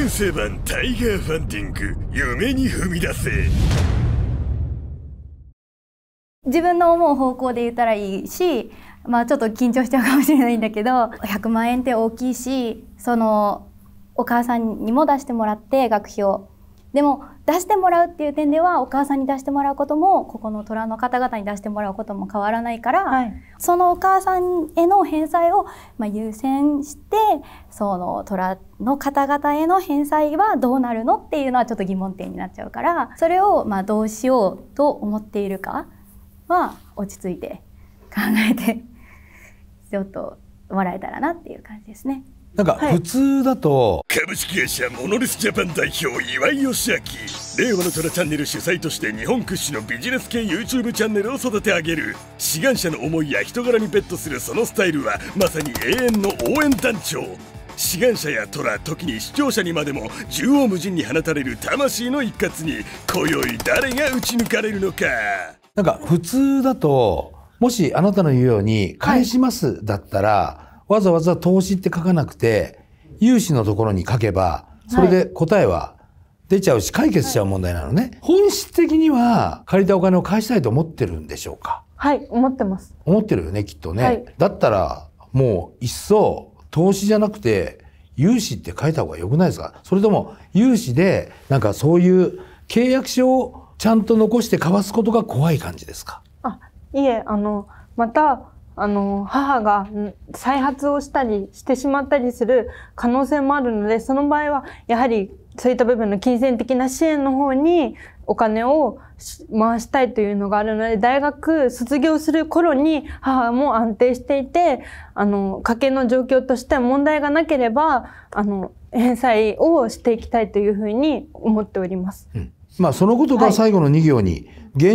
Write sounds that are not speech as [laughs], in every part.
県政版タイガーファンディング夢に踏み出せ自分の思う方向で言ったらいいしまあちょっと緊張しちゃうかもしれないんだけど100万円って大きいしそのお母さんにも出してもらって学費をでも出してもらうっていう点ではお母さんに出してもらうこともここの虎の方々に出してもらうことも変わらないから、はい、そのお母さんへの返済を、まあ、優先してその虎の方々への返済はどうなるのっていうのはちょっと疑問点になっちゃうからそれをまあどうしようと思っているかは落ち着いて考えてちょっともらえたらなっていう感じですね。なんか普通だと、はい、株式会社モノリスジャパン代表岩井義明令和の虎チャンネル主催として日本屈指のビジネス系 YouTube チャンネルを育て上げる志願者の思いや人柄にベットするそのスタイルはまさに永遠の応援団長志願者や虎時に視聴者にまでも縦横無尽に放たれる魂の一括に今宵誰が打ち抜かれるのかなんか普通だともしあなたの言うように返しますだったら、はいわざわざ投資って書かなくて、融資のところに書けば、それで答えは出ちゃうし、解決しちゃう問題なのね。はい、本質的には、借りたお金を返したいと思ってるんでしょうかはい、思ってます。思ってるよね、きっとね。はい、だったら、もう、いっそ、投資じゃなくて、融資って書いた方が良くないですかそれとも、融資で、なんかそういう契約書をちゃんと残して交わすことが怖い感じですかあ、いえ、あの、また、あの、母が再発をしたりしてしまったりする可能性もあるので、その場合は、やはりそういった部分の金銭的な支援の方にお金を回したいというのがあるので、大学卒業する頃に母も安定していて、あの、家計の状況として問題がなければ、あの、返済をしていきたいというふうに思っております。うんまあ、そのことが最後の2行に、はい、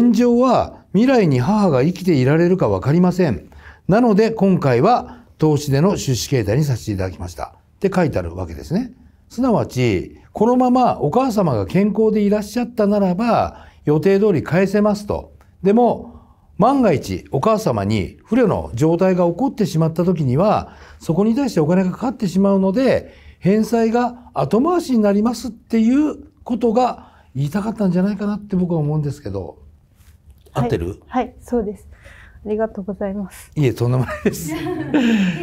現状は未来に母が生きていられるか分かりません。なので今回は投資での出資形態にさせていただきました。って書いてあるわけですね。すなわち、このままお母様が健康でいらっしゃったならば、予定通り返せますと。でも、万が一お母様に不慮の状態が起こってしまった時には、そこに対してお金がかかってしまうので、返済が後回しになりますっていうことが言いたかったんじゃないかなって僕は思うんですけど、はい、合ってるはい、そうです。ありがとうございます。いえ、とんでもないです。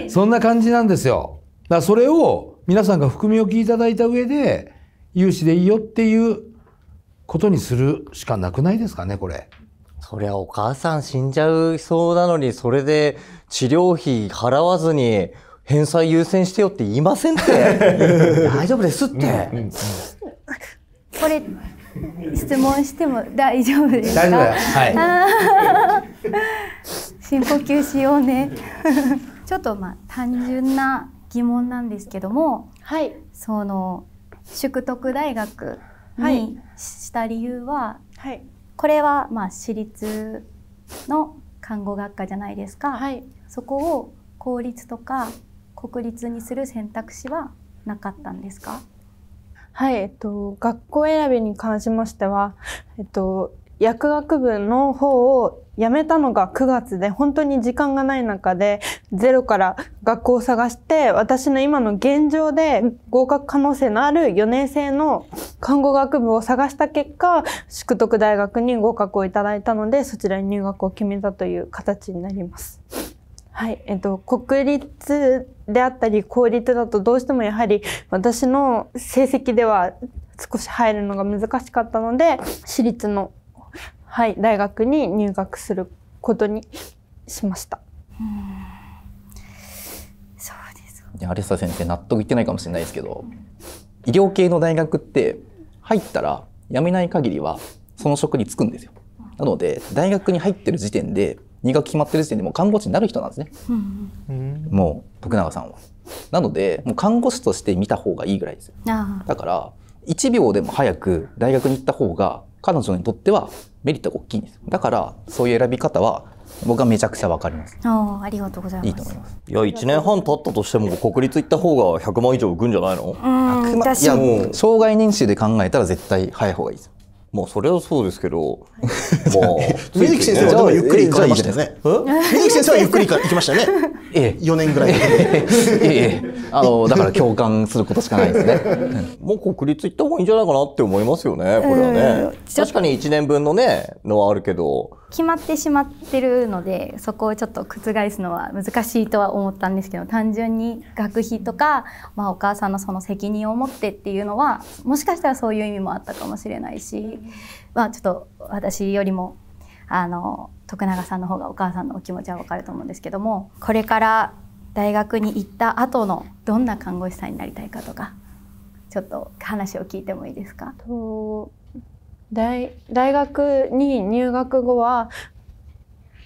そんな感じなんですよ。だそれを皆さんが含み置きいただいた上で、融資でいいよっていうことにするしかなくないですかね、これ。そりゃお母さん死んじゃうそうなのに、それで治療費払わずに、返済優先してよって言いませんって。[laughs] 大丈夫ですって。うんうん、これ、[laughs] 質問しても大丈夫ですか。大丈夫だよ。はい。[laughs] 深呼吸しようね。[laughs] ちょっとまあ単純な疑問なんですけども、はい。その宿徳大学にした理由は、はい。これはまあ私立の看護学科じゃないですか。はい。そこを公立とか国立にする選択肢はなかったんですか。はい、えっと、学校選びに関しましては、えっと、薬学部の方を辞めたのが9月で、本当に時間がない中で、ゼロから学校を探して、私の今の現状で合格可能性のある4年生の看護学部を探した結果、宿徳大学に合格をいただいたので、そちらに入学を決めたという形になります。はい、えっと、国立であったり公立だとどうしてもやはり私の成績では少し入るのが難しかったので私立の、はい、大学に入学することにしました。うそうですいや有サ先生納得いってないかもしれないですけど医療系の大学って入ったら辞めない限りはその職に就くんですよ。なので大学に入ってる時点で入学決まってる時点でもう看護師になる人なんですね、うん、もう徳永さんは。なのでもう看護師として見た方がいいぐらいですよ。だから1秒でも早く大学に行った方が彼女にとってはメリットが大きいんです。だからそういう選び方は僕はめちゃくちゃわかります。ああ、ありがとうございます。いいと思います。いや、一年半経ったとしても、国立行った方が百万以上浮くんじゃないの。うん、いや、もう障害年収で考えたら、絶対早い方がいいです。もうそれはそうですけど、もう。水 [laughs] 木先生はゆっくり行かれましたね。水木先生はゆっくり行きましたね。ええ。4年ぐらい。ええ。あの、[laughs] だから共感することしかないですね。もう国立行った方がいいんじゃないかなって思いますよね、これはね。確かに1年分のね、のはあるけど。決まってしまってるので、そこをちょっと覆すのは難しいとは思ったんですけど、単純に学費とか、まあお母さんのその責任を持ってっていうのは、もしかしたらそういう意味もあったかもしれないし。まあちょっと私よりもあの徳永さんの方がお母さんのお気持ちは分かると思うんですけどもこれから大学に行った後のどんな看護師さんになりたいかとかちょっと話を聞いてもいいですか大大学に入学後は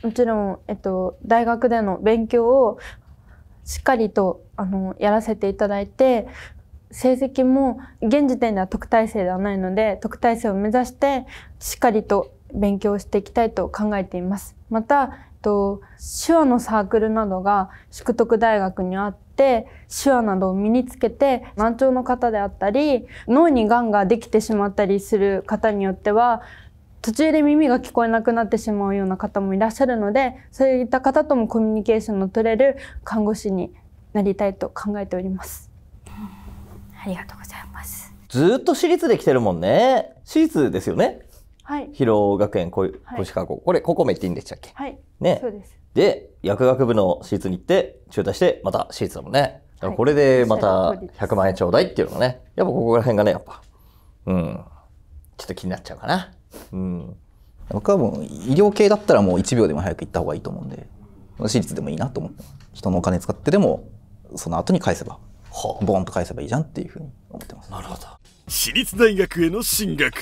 もちろん、えっと、大学での勉強をしっかりとあのやらせていただいて成績も現時点では特待生ではないので特待生を目指してしっかりと勉強していきたいと考えています。またと手話のサークルなどが宿徳大学にあって手話などを身につけて難聴の方であったり脳にがんができてしまったりする方によっては途中で耳が聞こえなくなってしまうような方もいらっしゃるのでそういった方ともコミュニケーションの取れる看護師になりたいと考えております。ありがとうございます。ずっと私立で来てるもんね。私立ですよね。はい。広学園小石川高校。これ、高校名っていいんでしたっけはい。ね。そうです。で、薬学部の私立に行って、中退して、また私立だもんね。はい、これでまた100万円ちょうだいっていうのがね、やっぱここら辺がね、やっぱ、うん、ちょっと気になっちゃうかな。うん。僕はもう医療系だったらもう1秒でも早く行った方がいいと思うんで、私立でもいいなと思って、人のお金使ってでも、その後に返せばボンと返せばいいじゃんっていうふうに思ってますなるほど私立大学への進学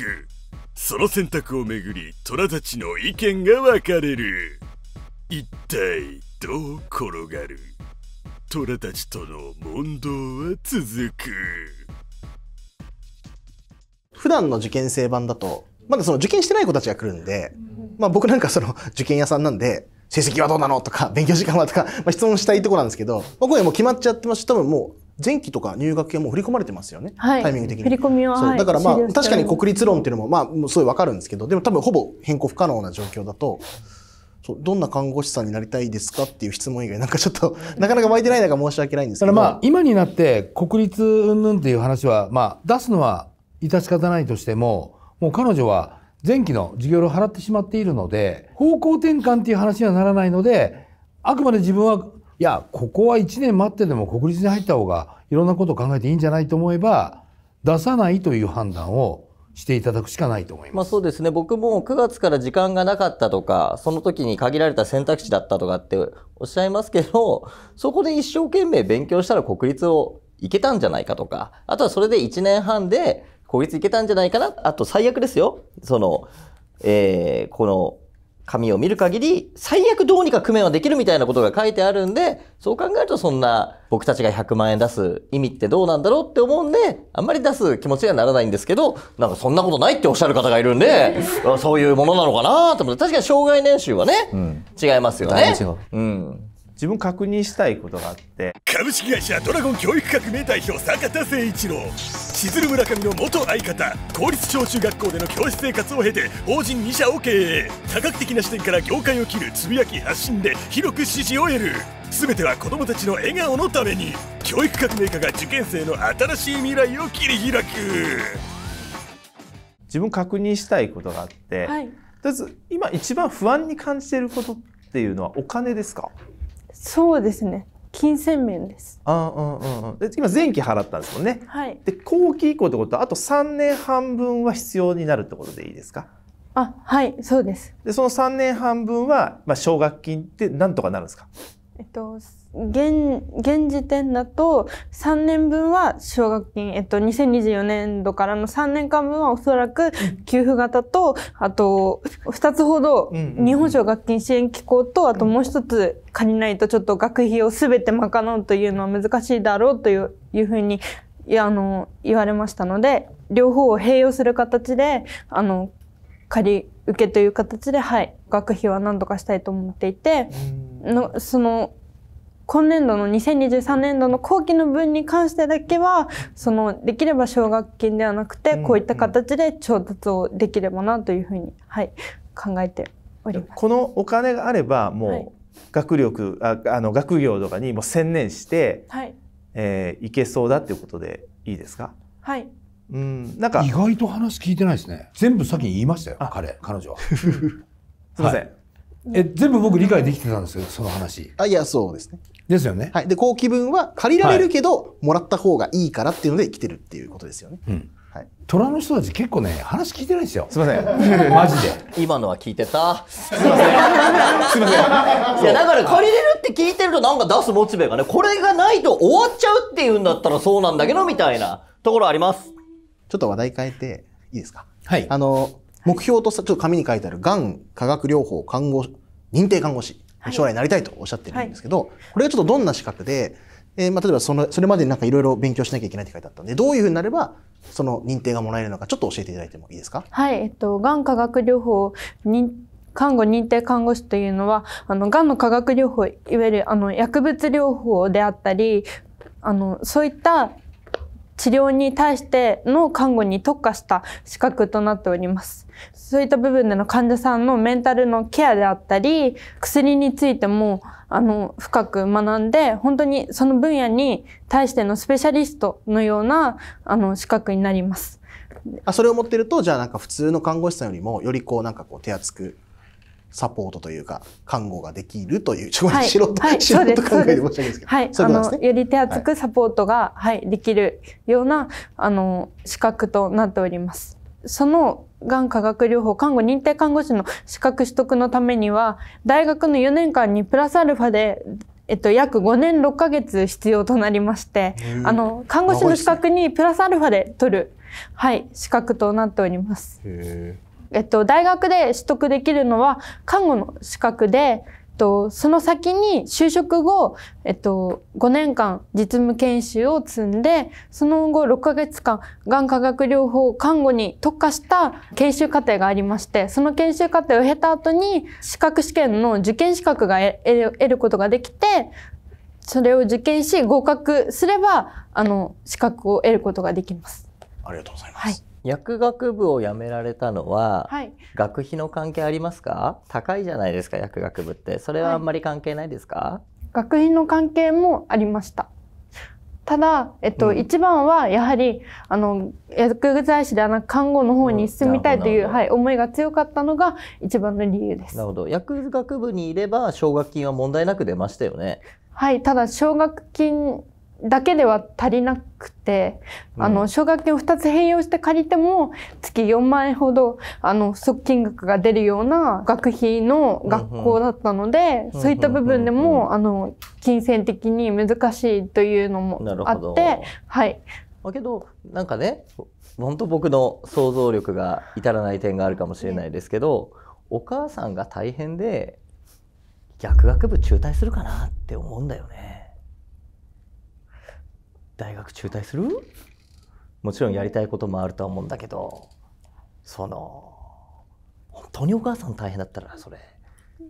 その選択をめぐり虎たちの意見が分かれる一体どう転がる虎たちとの問答は続く普段の受験生版だとまだその受験してない子たちが来るんで、まあ、僕なんかその受験屋さんなんで成績はどうなのとか勉強時間はとか、まあ、質問したいとこなんですけど、まあ、今夜もう決まっちゃってますし多分もう前期とか入学系も振り込まれてますよね、はい、タイミング的に。振り込みは、だからまあ、確かに国立論っていうのも、まあ、すごいわかるんですけど、でも多分ほぼ変更不可能な状況だと、そうどんな看護師さんになりたいですかっていう質問以外、なんかちょっと、[laughs] なかなか湧いてない中申し訳ないんですけど。だからまあ、今になって国立云々っていう話は、まあ、出すのは致し方ないとしても、もう彼女は前期の授業料を払ってしまっているので、方向転換っていう話にはならないので、あくまで自分はいやここは1年待ってでも国立に入った方がいろんなことを考えていいんじゃないと思えば出さないという判断をしていただくしかないと思います。まあそうですね。僕も9月から時間がなかったとか、その時に限られた選択肢だったとかっておっしゃいますけど、そこで一生懸命勉強したら国立を行けたんじゃないかとか、あとはそれで1年半で国立行けたんじゃないかな。あと最悪ですよ。その、えー、この紙を見る限り、最悪どうにか工面はできるみたいなことが書いてあるんで、そう考えるとそんな僕たちが100万円出す意味ってどうなんだろうって思うんで、あんまり出す気持ちにはならないんですけど、なんかそんなことないっておっしゃる方がいるんで、そういうものなのかなと思って、確かに障害年収はね、うん、違いますよね。うん自分確認したいことがあって株式会社ドラゴン教育革命代表坂田誠一郎千鶴村上の元相方公立小中学校での教師生活を経て法人2社を経営多角的な視点から業界を切るつぶやき発信で広く支持を得る全ては子どもたちの笑顔のために教育革命家が受験生の新しい未来を切り開く自分確認したいことがあって、はい、とりあえず今一番不安に感じていることっていうのはお金ですかそうですね金銭面です。ああ、うんうんうん。で今前期払ったんですもんね。はい。で後期以降ってことはあと三年半分は必要になるってことでいいですか。あはいそうです。でその三年半分はまあ奨学金ってなんとかなるんですか。えっと現現時点だと3年分は奨学金、えっと、2024年度からの3年間分はおそらく給付型と、あと2つほど日本奨学金支援機構と、あともう一つ借りないとちょっと学費を全て賄うというのは難しいだろうといういうふうにいやあの言われましたので両方を併用する形であの借り受けという形で、はい、学費は何とかしたいと思っていてのその今年度の2023年度の後期の分に関してだけはそのできれば奨学金ではなくてこういった形で調達をできればなというふうに、はい、考えております。このお金があればもう学力、はい、ああの学業とかにも専念して、はいえー、いけそうだっていうことでいいですかはいうん、なんか意外と話聞いてないですね全部先に言いましたよ彼彼女は [laughs] すいません、はいえ全部僕理解できてたんですよその話あいやそうですねですよね、はい、で後期分は借りられるけど、はい、もらった方がいいからっていうので来てるっていうことですよね、うんはい、虎の人たち結構ね話聞いてないですよすいません [laughs] マジで今のは聞いてたすいませんすいませんいやだから借りれるって聞いてるとなんか出すモチベがねこれがないと終わっちゃうっていうんだったらそうなんだけどみたいなところありますちょっと話題変えていいですかはいあの目標とさちょっと紙に書いてあるがん化学療法看護認定看護師将来なりたいとおっしゃってるんですけど、はい、これがちょっとどんな資格で、えー、まあ、例えばそのそれまでになんかいろいろ勉強しなきゃいけないって書いてあったんでどういうふうになればその認定がもらえるのかちょっと教えていただいてもいいですかはい、えっと、がん化学療法看護認定看護師というのは、あの、がんの化学療法、いわゆるあの、薬物療法であったり、あの、そういった治療に対しての看護に特化した資格となっております。そういった部分での患者さんのメンタルのケアであったり、薬についても、あの、深く学んで、本当にその分野に対してのスペシャリストのような、あの、資格になります。あそれを持ってると、じゃあなんか普通の看護師さんよりも、よりこうなんかこう手厚くサポートというか、看護ができるという、ちょっと素人、はい、素人考えで申し訳ないですけど。はい、あの、より手厚くサポートが、はい、できるような、あの、資格となっております。その、がん化学療法看護認定看護師の資格取得のためには、大学の4年間にプラスアルファで、えっと、約5年6ヶ月必要となりまして、あの、看護師の資格にプラスアルファで取る、はい、資格となっております。へーえっと、大学で取得できるのは看護の資格で、と、その先に就職後、えっと、5年間実務研修を積んで、その後6ヶ月間、がん科学療法看護に特化した研修課程がありまして、その研修課程を経た後に、資格試験の受験資格が得ることができて、それを受験し合格すれば、あの、資格を得ることができます。ありがとうございます。はい薬学部を辞められたのは、はい、学費の関係ありますか高いじゃないですか薬学部ってそれはあんまり関係ないですか、はい、学費の関係もありましたただ、えっと、うん、一番はやはりあの薬剤師ではなく看護の方に進みたいという、うん、はい、思いが強かったのが一番の理由です。なるほど薬学部にいれば奨学金は問題なく出ましたよね。はい、ただ奨学金だけでは足りなくて、あの、奨学金を2つ併用して借りても、月4万円ほど、あの、即金額が出るような学費の学校だったので、そういった部分でも、あの、金銭的に難しいというのもあって、はい。だけど、なんかね、本当僕の想像力が至らない点があるかもしれないですけど、お母さんが大変で、薬学部中退するかなって思うんだよね。大学中退するもちろんやりたいこともあるとは思うんだけどその本当にお母さん大変だったらそれ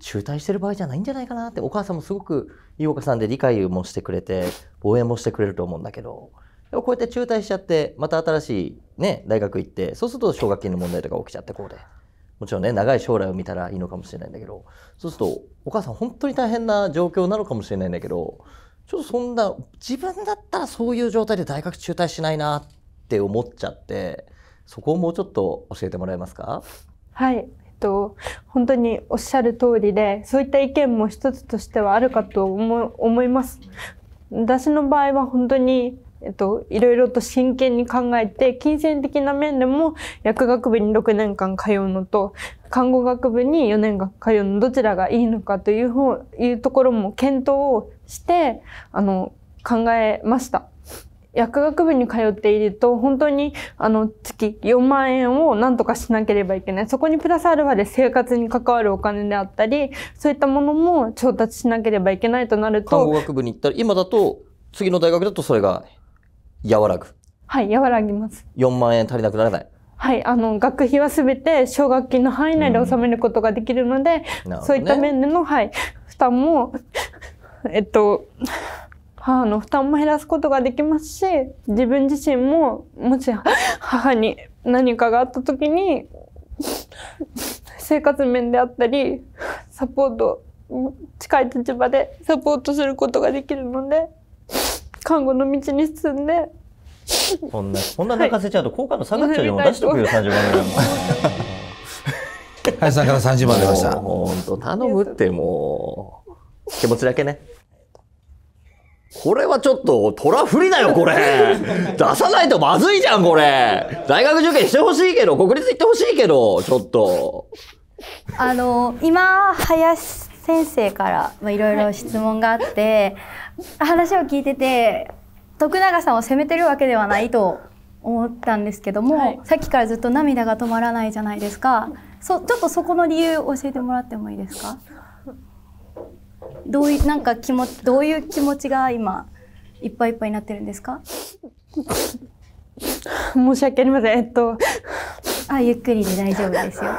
中退してる場合じゃないんじゃないかなってお母さんもすごくいいお母さんで理解もしてくれて応援もしてくれると思うんだけどでもこうやって中退しちゃってまた新しい、ね、大学行ってそうすると奨学金の問題とか起きちゃってこうでもちろんね長い将来を見たらいいのかもしれないんだけどそうするとお母さん本当に大変な状況なのかもしれないんだけどちょっとそんな自分だったらそういう状態で大学中退しないなって思っちゃってそこをもうちょっと教えてもらえますかはい、えっと、本当におっしゃる通りでそういった意見も一つとしてはあるかと思思います。私の場合は本当にえっと、いろいろと真剣に考えて、金銭的な面でも薬学部に6年間通うのと、看護学部に4年間通うのどちらがいいのかというういうところも検討をしてあの考えました。薬学部に通っていると本当にあの月4万円を何とかしなければいけないそこにプラスアルファで生活に関わるお金であったりそういったものも調達しなければいけないとなると看護学部に行ったら今だと次の大学だとそれが和らぐはい和らぎます4万円足りなくならないはい、あの学費はすべて奨学金の範囲内で納めることができるので、うんね、そういった面での、はい、負担もえっと、母の負担も減らすことができますし、自分自身も、もし母に何かがあった時に、生活面であったり、サポート、近い立場でサポートすることができるので、看護の道に進んで、こんな、こんな泣かせちゃうと、効果の下がっちゃうよ。出しとくよ、30万ぐらいも。林さんから30万出ました。もう、本当、頼むって、もう、気持ちだけね。これはちょっと、虎不利だよ、これ。[laughs] 出さないとまずいじゃん、これ。大学受験してほしいけど、国立行ってほしいけど、ちょっと。あの、今、林先生からいろいろ質問があって、はい、話を聞いてて、徳永さんを責めてるわけではないと思ったんですけども、はい、さっきからずっと涙が止まらないじゃないですか。そちょっとそこの理由教えてもらってもいいですかどういうなんか気持どういう気持ちが今いっぱいいっぱいになってるんですか？申し訳ありません。えっと、あゆっくりで大丈夫ですよ。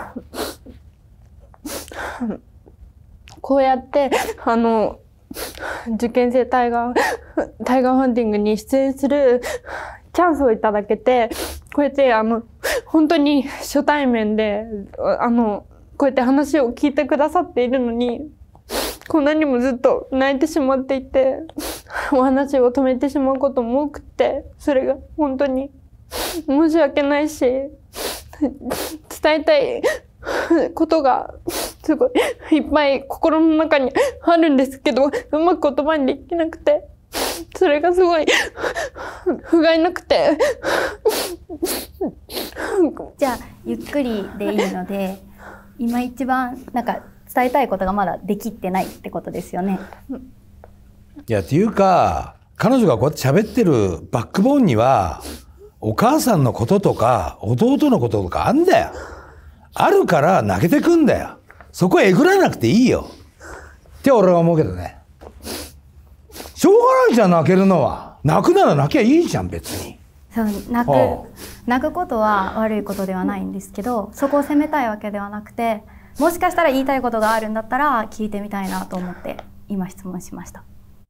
こうやってあの受験生タイガータイガーハンティングに出演するチャンスをいただけて、こうやってあの本当に初対面であのこうやって話を聞いてくださっているのにこんなにもずっと泣いてしまっていて、[laughs] お話を止めてしまうことも多くて、それが本当に申し訳ないし、伝えたい [laughs] ことがすごいいっぱい心の中にあるんですけど、うまく言葉にできなくて、それがすごい不甲斐なくて。じゃあ、ゆっくりでいいので、今一番、なんか、伝えたいことがまだできてないってことですよね。いやっていうか彼女がこうやって喋ってるバックボーンにはお母さんのこととか弟のこととかあんだよ。あるから泣けてくんだよ。そこえぐらなくていいよ。って俺は思うけどね。しょうがないじゃん泣けるのは。泣くなら泣きゃいいじゃん別に。そう泣く泣くことは悪いことではないんですけどそこを責めたいわけではなくてもしかしたら言いたいことがあるんだったら聞いてみたいなと思って今質問しました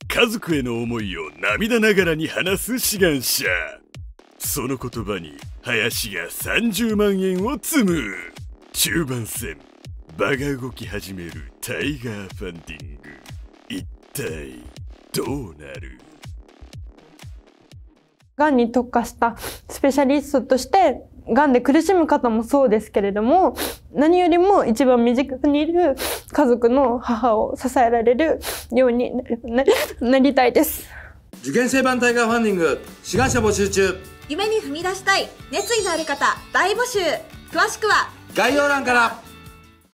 家族への思いを涙ながらに話す志願者その言葉に林が30万円を積む中盤戦場が動き始めるタイガーファンディング一体どうなるがんに特化したスペシャリストとしてがんで苦しむ方もそうですけれども何よりも一番身近にいる家族の母を支えられるようになりたいです受験生版タイガーファンディング志願者募集中夢に踏み出したい熱意のある方大募集詳しくは概要欄から